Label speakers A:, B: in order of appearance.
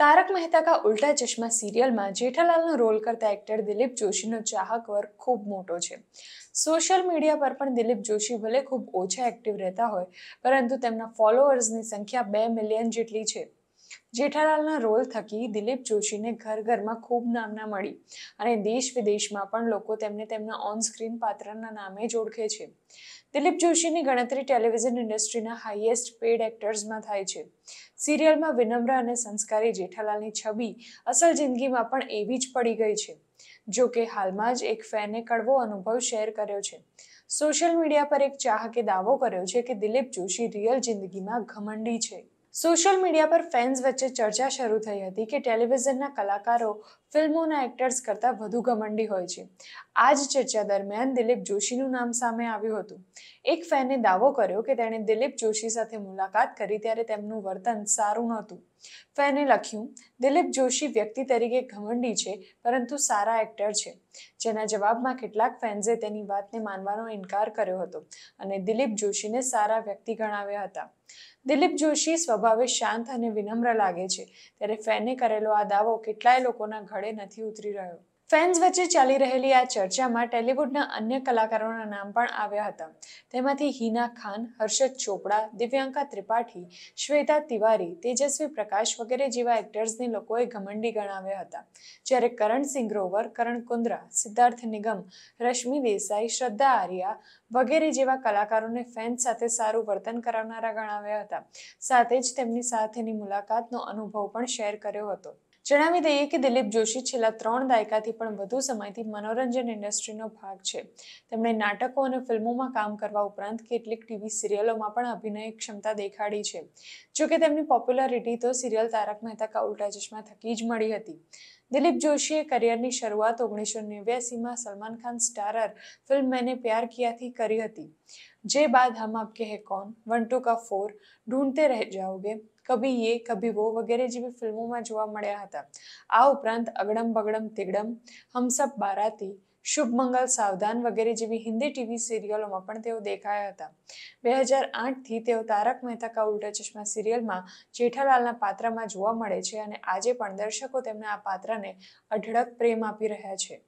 A: તારક મહેતા કા ઉલ્ટા ચશ્મા સિરિયલમાં જેઠાલાલનો રોલ કરતા એક્ટર દિલીપ જોશીનો ચાહક વર્ગ ખૂબ મોટો છે સોશિયલ મીડિયા પર પણ દિલીપ જોશી ભલે ખૂબ ઓછા એક્ટિવ રહેતા હોય પરંતુ તેમના ફોલોઅર્સની સંખ્યા બે મિલિયન જેટલી છે જેઠાલાલના રોલ થકી દિલીપ જોશીને ઘર ઘરમાં ખૂબ નામના મળી અને દેશ વિદેશમાં પણ લોકો તેમને તેમના ઓન પાત્રના નામે જ ઓળખે છે દિલીપ જોશીની ગણતરી ટેલિવિઝન ઇન્ડસ્ટ્રીના હાઈએસ્ટ પેડ એક્ટર્સમાં થાય છે સિરિયલમાં વિનમ્ર અને સંસ્કારી જેઠાલાલની છબી અસલ જિંદગીમાં પણ એવી જ પડી ગઈ છે જો કે હાલમાં જ એક ફેને કડવો અનુભવ શેર કર્યો છે સોશિયલ મીડિયા પર એક ચાહકે દાવો કર્યો છે કે દિલીપ જોશી રિયલ જિંદગીમાં ઘમંડી છે સોશિયલ મીડિયા પર ફેન્સ વચ્ચે ચર્ચા શરૂ થઈ હતી કે ટેલિવિઝનના કલાકારો ફિલ્મોના એક્ટર્સ કરતાં વધુ ઘમંડી હોય છે આ જ ચર્ચા દરમિયાન દિલીપ જોશીનું નામ સામે આવ્યું હતું એક ફેને દાવો કર્યો કે તેણે દિલીપ જોશી સાથે મુલાકાત કરી ત્યારે તેમનું વર્તન સારું નહોતું ફેને લખ્યું દિલીપ જોશી વ્યક્તિ તરીકે ઘમંડી છે પરંતુ સારા એક્ટર છે જેના જવાબમાં કેટલાક ફેન્સે તેની વાતને માનવાનો ઇનકાર કર્યો હતો અને દિલીપ જોશીને સારા વ્યક્તિ ગણાવ્યા હતા દિલીપ જોશી સ્વભાવે શાંત અને વિનમ્ર લાગે છે ત્યારે ફેને કરેલો આ દાવો કેટલાય લોકોના ઘડ પડે નથી ઉતરી રહ્યો ફેન્સ વચ્ચે ચાલી રહેલી આ ચર્ચામાં ટેલિવુડના અન્ય કલાકારોના નામ પણ આવ્યા હતા તેમાંથી હિના ખાન હર્ષદ ચોપડા દિવ્યાંકા ત્રિપાઠી શ્વેતા તિવારી તેજસ્વી પ્રકાશ વગેરે જેવા એક્ટર્સને લોકોએ ઘમંડી ગણાવ્યા હતા જ્યારે કરણ સિંગ્રોવર કરણ કુંદ્રા સિદ્ધાર્થ નિગમ રશ્મિ દેસાઈ શ્રદ્ધા આર્યા વગેરે જેવા કલાકારોને ફેન્સ સાથે સારું વર્તન કરાવનારા ગણાવ્યા હતા સાથે જ તેમની સાથેની મુલાકાતનો અનુભવ પણ શેર કર્યો હતો જણાવી દઈએ કે દિલીપ જોશી છેલ્લા ત્રણ દાયકાથી પણ વધુ સમયથી મનોરંજન ઇન્ડસ્ટ્રીનો ભાગ છે તેમણે નાટકો અને ફિલ્મોમાં કામ કરવા ઉપરાંત કેટલીક ટીવી સિરિયલોમાં પણ અભિનય ક્ષમતા દેખાડી છે જોકે તેમની પોપ્યુલારિટી તો સિરિયલ તારક મહેતા કા ઉલ્ટા ચશ્મા થકી જ મળી હતી દિલીપ જોશીએ કરિયરની શરૂઆત ઓગણીસો નેવ્યાસીમાં સલમાન ખાન સ્ટારર ફિલ્મ મેને પ્યાર કિયાથી કરી હતી જે બાદ Hum Aapke Hain Koun one two Ka four Dhoondte Reh Jaoge કભી યે કભી વો વગેરે જેવી ફિલ્મોમાં જોવા મળ્યા હતા આ ઉપરાંત અગડમ બગડમ તિગડમ હમસબ બારાતી શુભ મંગલ સાવધાન વગેરે જેવી હિન્દી ટીવી સિરિયલોમાં પણ તેઓ દેખાયા હતા બે હજાર આઠથી તેઓ તારક મહેતા કા ઉલ્ટા ચશ્મા સિરિયલમાં જેઠાલાલના પાત્રમાં જોવા મળે છે અને આજે પણ દર્શકો તેમના આ પાત્રને અઢળક પ્રેમ આપી રહ્યા છે